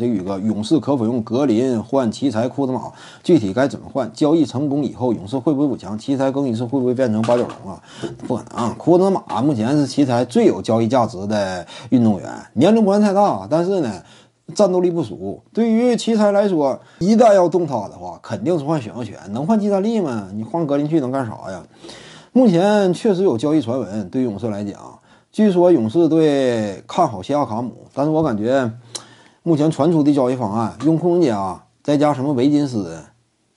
这个勇士可否用格林换奇才库兹马？具体该怎么换？交易成功以后，勇士会不会补强？奇才更一次会不会变成八角龙啊？不可能，库兹马目前是奇才最有交易价值的运动员，年龄不算太大，但是呢，战斗力不俗。对于奇才来说，一旦要动他的话，肯定是换选秀权，能换季战力吗？你换格林去能干啥呀？目前确实有交易传闻，对勇士来讲，据说勇士对看好西亚卡姆，但是我感觉。目前传出的交易方案，用库伦加再加什么维金斯，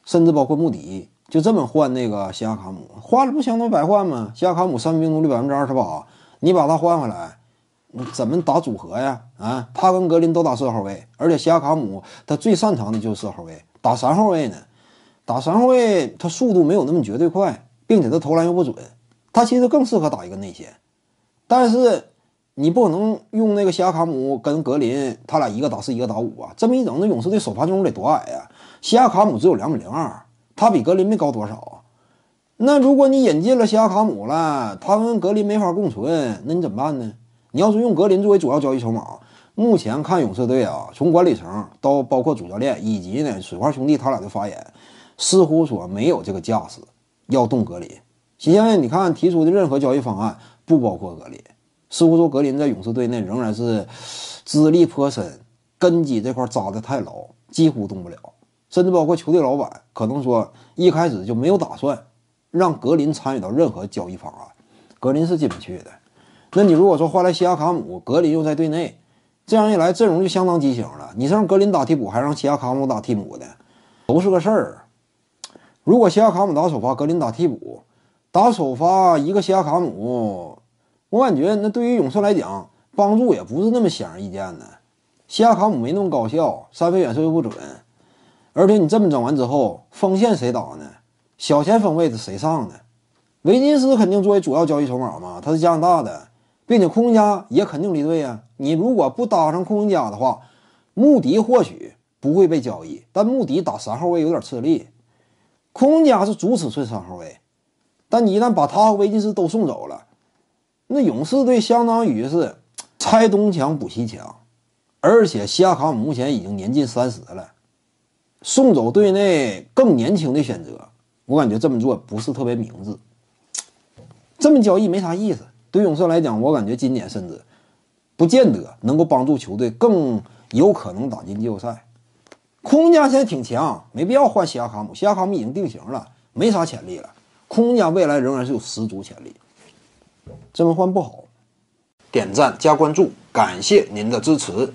甚至包括穆迪，就这么换那个西亚卡姆，换了不相当于白换吗？西亚卡姆三分命中率百分之二十八，你把他换回来，怎么打组合呀？啊，帕根格林都打四号位，而且西亚卡姆他最擅长的就是四号位，打三号位呢？打三号位他速度没有那么绝对快，并且他投篮又不准，他其实更适合打一个内线，但是。你不可能用那个西亚卡姆跟格林，他俩一个打四一个打五啊！这么一整，那勇士队首发阵容得多矮啊？西亚卡姆只有两米零二，他比格林没高多少。那如果你引进了西亚卡姆了，他跟格林没法共存，那你怎么办呢？你要是用格林作为主要交易筹码，目前看勇士队啊，从管理层到包括主教练以及呢水花兄弟他俩的发言，似乎说没有这个架势要动格林。新先生，你看提出的任何交易方案不包括格林。似乎说格林在勇士队内仍然是资历颇深，根基这块扎得太牢，几乎动不了。甚至包括球队老板，可能说一开始就没有打算让格林参与到任何交易方案，格林是进不去的。那你如果说换来西亚卡姆，格林又在队内，这样一来阵容就相当畸形了。你是让格林打替补，还是让西亚卡姆打替补的，都是个事儿。如果西亚卡姆打首发，格林打替补，打首发一个西亚卡姆。我感觉那对于勇士来讲，帮助也不是那么显而易见的。西亚卡姆没那么高效，三分远射又不准。而且你这么整完之后，锋线谁打呢？小前锋位置谁上呢？维金斯肯定作为主要交易筹码嘛，他是加拿大的，并且库明加也肯定离队啊。你如果不搭上库明加的话，穆迪或许不会被交易，但穆迪打三号位有点吃力。库明加是主尺寸三号位，但你一旦把他和维金斯都送走了。那勇士队相当于是拆东墙补西墙，而且西亚卡姆目前已经年近三十了，送走队内更年轻的选择，我感觉这么做不是特别明智。这么交易没啥意思，对勇士来讲，我感觉今年甚至不见得能够帮助球队更有可能打进季后赛。空家现在挺强，没必要换西亚卡姆，西亚卡姆已经定型了，没啥潜力了。空家未来仍然是有十足潜力。这么换不好，点赞加关注，感谢您的支持。